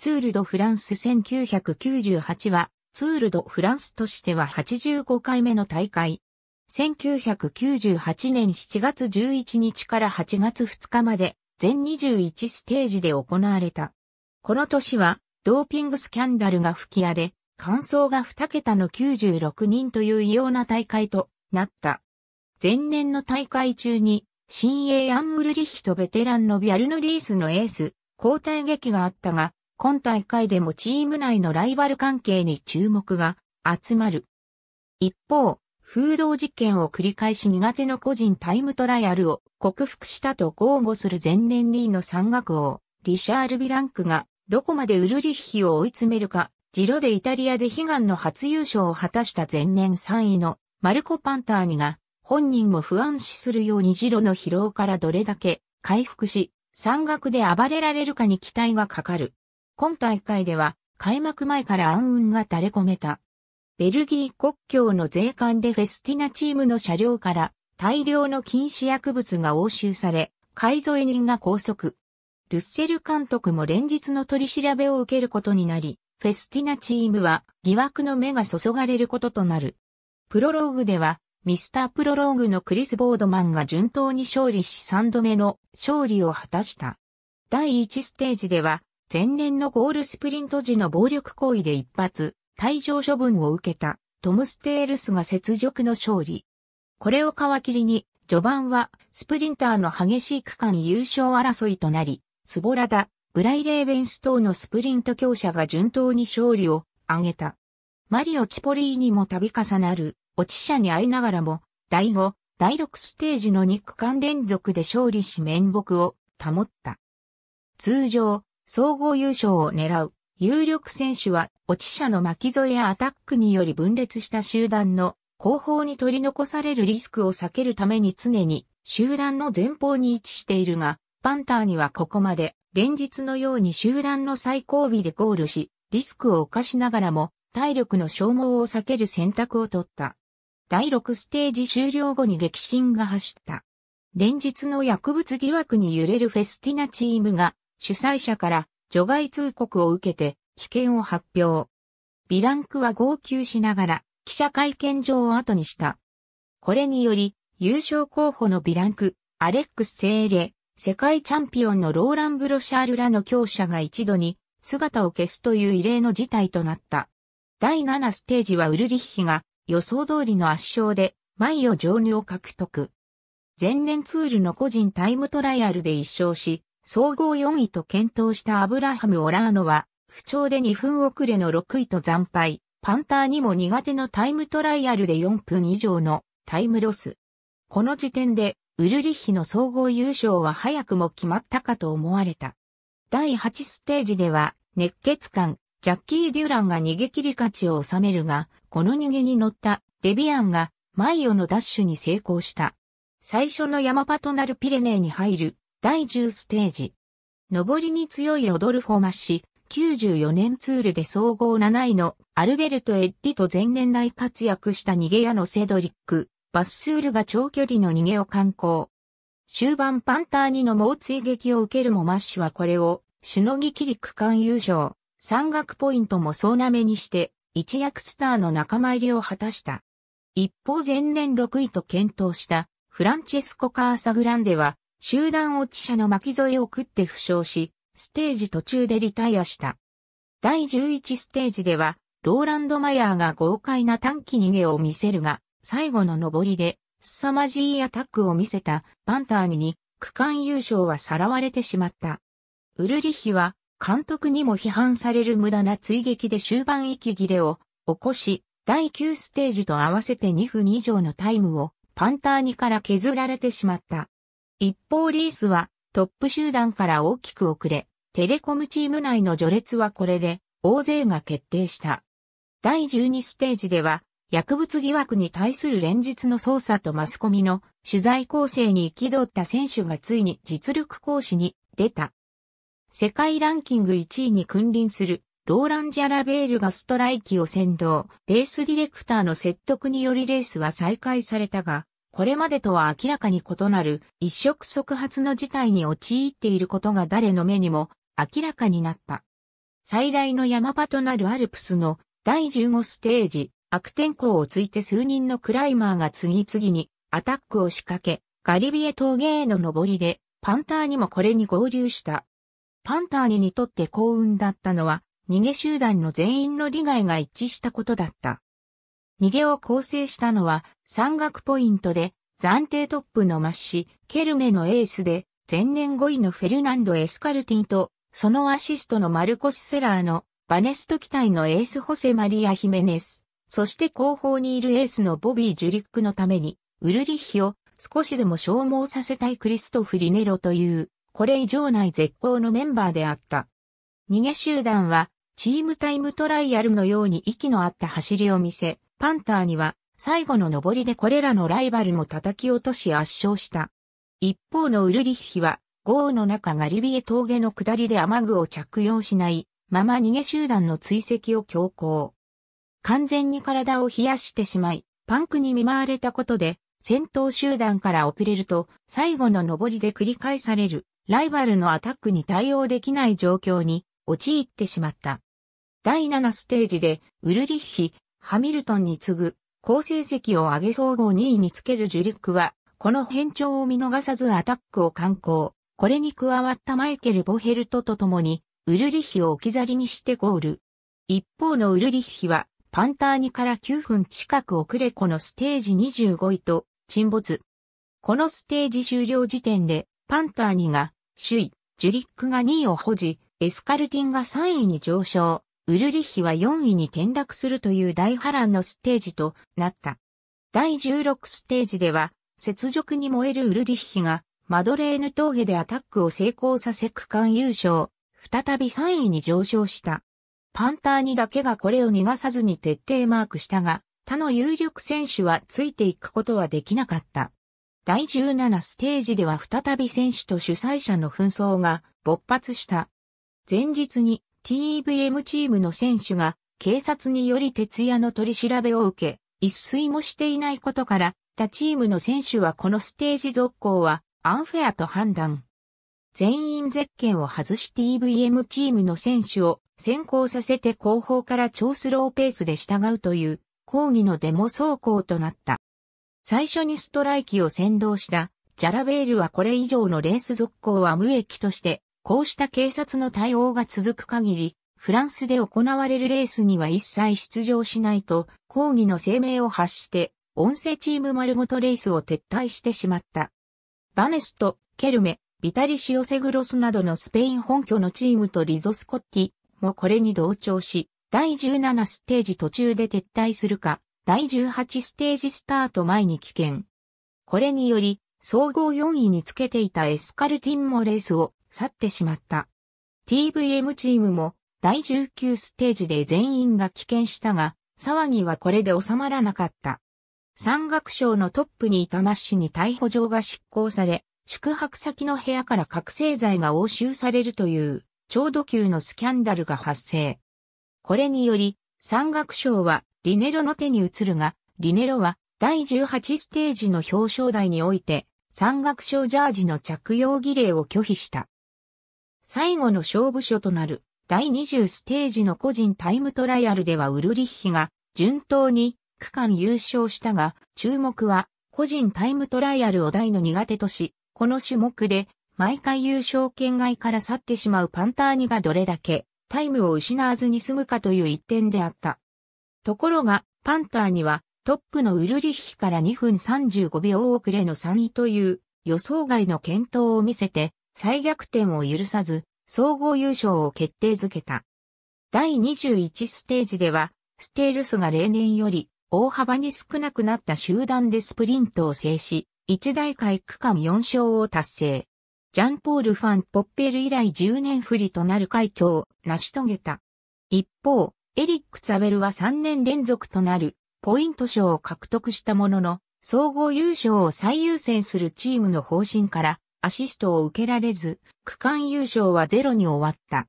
ツールドフランス1998は、ツールドフランスとしては85回目の大会。1998年7月11日から8月2日まで、全21ステージで行われた。この年は、ドーピングスキャンダルが吹き荒れ、感想が2桁の96人という異様な大会となった。前年の大会中に、新鋭アン・ムルリヒとベテランのビアルヌリースのエース、交代劇があったが、今大会でもチーム内のライバル関係に注目が集まる。一方、風洞実験を繰り返し苦手の個人タイムトライアルを克服したと豪語する前年2位の山岳王、リシャール・ビランクがどこまでウルリッヒを追い詰めるか、ジロでイタリアで悲願の初優勝を果たした前年3位のマルコ・パンターニが本人も不安視するようにジロの疲労からどれだけ回復し、山岳で暴れられるかに期待がかかる。今大会では開幕前から暗雲が垂れ込めた。ベルギー国境の税関でフェスティナチームの車両から大量の禁止薬物が押収され、添え人が拘束。ルッセル監督も連日の取り調べを受けることになり、フェスティナチームは疑惑の目が注がれることとなる。プロローグでは、ミスタープロローグのクリス・ボードマンが順当に勝利し3度目の勝利を果たした。第1ステージでは、前年のゴールスプリント時の暴力行為で一発、退場処分を受けたトム・ステールスが雪辱の勝利。これを皮切りに、序盤はスプリンターの激しい区間優勝争いとなり、スボラダ、ブライレーベンス等のスプリント強者が順当に勝利を挙げた。マリオ・チポリーにも度重なる落ち者に会いながらも、第5、第6ステージの2区間連続で勝利し面目を保った。通常、総合優勝を狙う有力選手は落ち者の巻き添えやアタックにより分裂した集団の後方に取り残されるリスクを避けるために常に集団の前方に位置しているが、パンターにはここまで連日のように集団の最後尾でゴールし、リスクを犯しながらも体力の消耗を避ける選択を取った。第6ステージ終了後に激震が走った。連日の薬物疑惑に揺れるフェスティナチームが主催者から除外通告を受けて棄権を発表。ビランクは号泣しながら記者会見場を後にした。これにより優勝候補のビランク、アレックス・セーレ、世界チャンピオンのローラン・ブロシャールらの強者が一度に姿を消すという異例の事態となった。第7ステージはウルリッヒが予想通りの圧勝でマイオ上流を獲得。前年ツールの個人タイムトライアルで一勝し、総合4位と検討したアブラハム・オラーノは、不調で2分遅れの6位と惨敗、パンターにも苦手のタイムトライアルで4分以上のタイムロス。この時点で、ウルリッヒの総合優勝は早くも決まったかと思われた。第8ステージでは、熱血感、ジャッキー・デュランが逃げ切り勝ちを収めるが、この逃げに乗ったデビアンがマイオのダッシュに成功した。最初の山パとなるピレネーに入る第10ステージ。上りに強いロドルフォ・マッシ、94年ツールで総合7位のアルベルト・エッリと前年代活躍した逃げ屋のセドリック、バススールが長距離の逃げを観光。終盤パンターニの猛追撃を受けるもマッシュはこれを、しのぎ切り区間優勝、山岳ポイントも総なめにして、一躍スターの仲間入りを果たした。一方前年6位と検討した、フランチェスコ・カーサグランデは、集団落ち者の巻き添えを食って負傷し、ステージ途中でリタイアした。第11ステージでは、ローランド・マヤーが豪快な短期逃げを見せるが、最後の上りで、凄まじいアタックを見せたバンターニに、区間優勝はさらわれてしまった。ウルリヒは、監督にも批判される無駄な追撃で終盤息切れを起こし、第9ステージと合わせて2分以上のタイムをパンターニから削られてしまった。一方リースはトップ集団から大きく遅れ、テレコムチーム内の序列はこれで大勢が決定した。第12ステージでは薬物疑惑に対する連日の捜査とマスコミの取材構成に行き取った選手がついに実力行使に出た。世界ランキング1位に君臨するローラン・ジャラベールがストライキを先導、レースディレクターの説得によりレースは再開されたが、これまでとは明らかに異なる一触即発の事態に陥っていることが誰の目にも明らかになった。最大の山場となるアルプスの第15ステージ、悪天候をついて数人のクライマーが次々にアタックを仕掛け、ガリビエ峠への登りで、パンターにもこれに合流した。パンターニにとって幸運だったのは、逃げ集団の全員の利害が一致したことだった。逃げを構成したのは山岳ポイントで暫定トップのマッシ、ケルメのエースで前年5位のフェルナンド・エスカルティンとそのアシストのマルコス・セラーのバネスト機体のエースホセ・マリア・ヒメネス、そして後方にいるエースのボビー・ジュリックのためにウルリッヒを少しでも消耗させたいクリストフ・リネロというこれ以上ない絶好のメンバーであった。逃げ集団はチームタイムトライアルのように息の合った走りを見せ、パンターには、最後の登りでこれらのライバルも叩き落とし圧勝した。一方のウルリッヒは、豪雨の中ガリビエ峠の下りで雨具を着用しないまま逃げ集団の追跡を強行。完全に体を冷やしてしまい、パンクに見舞われたことで、戦闘集団から遅れると、最後の上りで繰り返される、ライバルのアタックに対応できない状況に陥ってしまった。第7ステージで、ウルリッヒ、ハミルトンに次ぐ、好成績を上げ総合2位につけるジュリックは、この変調を見逃さずアタックを敢行。これに加わったマイケル・ボヘルトと共に、ウルリヒを置き去りにしてゴール。一方のウルリヒは、パンターニから9分近く遅れこのステージ25位と、沈没。このステージ終了時点で、パンターニが、首位、ジュリックが2位を保持、エスカルティンが3位に上昇。ウルリッヒは4位に転落するという大波乱のステージとなった。第16ステージでは、雪辱に燃えるウルリッヒが、マドレーヌ峠でアタックを成功させ区間優勝、再び3位に上昇した。パンターニだけがこれを逃がさずに徹底マークしたが、他の有力選手はついていくことはできなかった。第17ステージでは再び選手と主催者の紛争が勃発した。前日に TEVM チームの選手が警察により徹夜の取り調べを受け、一睡もしていないことから、他チームの選手はこのステージ続行はアンフェアと判断。全員ゼッケンを外し TVM チームの選手を先行させて後方から超スローペースで従うという抗議のデモ走行となった。最初にストライキを先導したジャラベールはこれ以上のレース続行は無益としてこうした警察の対応が続く限り、フランスで行われるレースには一切出場しないと、抗議の声明を発して、音声チーム丸ごとレースを撤退してしまった。バネスト、ケルメ、ビタリシオセグロスなどのスペイン本拠のチームとリゾスコッティもこれに同調し、第17ステージ途中で撤退するか、第18ステージスタート前に危険。これにより、総合4位につけていたエスカルティンもレースを去ってしまった。TVM チームも第19ステージで全員が棄権したが、騒ぎはこれで収まらなかった。山岳省のトップにいたマッシに逮捕状が執行され、宿泊先の部屋から覚醒剤が押収されるという、超度級のスキャンダルが発生。これにより、山岳省はリネロの手に移るが、リネロは第18ステージの表彰台において、山岳省ジャージの着用儀礼を拒否した。最後の勝負所となる第20ステージの個人タイムトライアルではウルリッヒが順当に区間優勝したが、注目は個人タイムトライアルを大の苦手とし、この種目で毎回優勝圏外から去ってしまうパンターニがどれだけタイムを失わずに済むかという一点であった。ところが、パンターニはトップのウルリッヒから2分35秒遅れの3位という予想外の検討を見せて、再逆転を許さず、総合優勝を決定づけた。第21ステージでは、ステールスが例年より大幅に少なくなった集団でスプリントを制し、一大会区間4勝を達成。ジャンポール・ファン・ポッペル以来10年振りとなる快挙を成し遂げた。一方、エリック・ツァベルは3年連続となるポイント賞を獲得したものの、総合優勝を最優先するチームの方針からアシストを受けられず、区間優勝はゼロに終わった。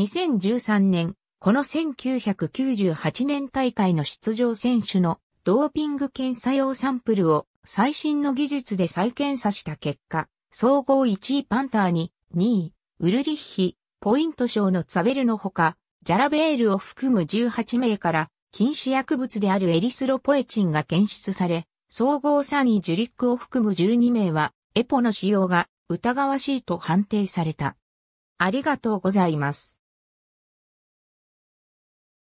2013年、この1998年大会の出場選手のドーピング検査用サンプルを最新の技術で再検査した結果、総合1位パンターに2位、ウルリッヒ、ポイント賞のツァベルのほか、ジャラベールを含む18名から禁止薬物であるエリスロポエチンが検出され、総合3位ジュリックを含む12名はエポの使用が疑わしいと判定された。ありがとうございます。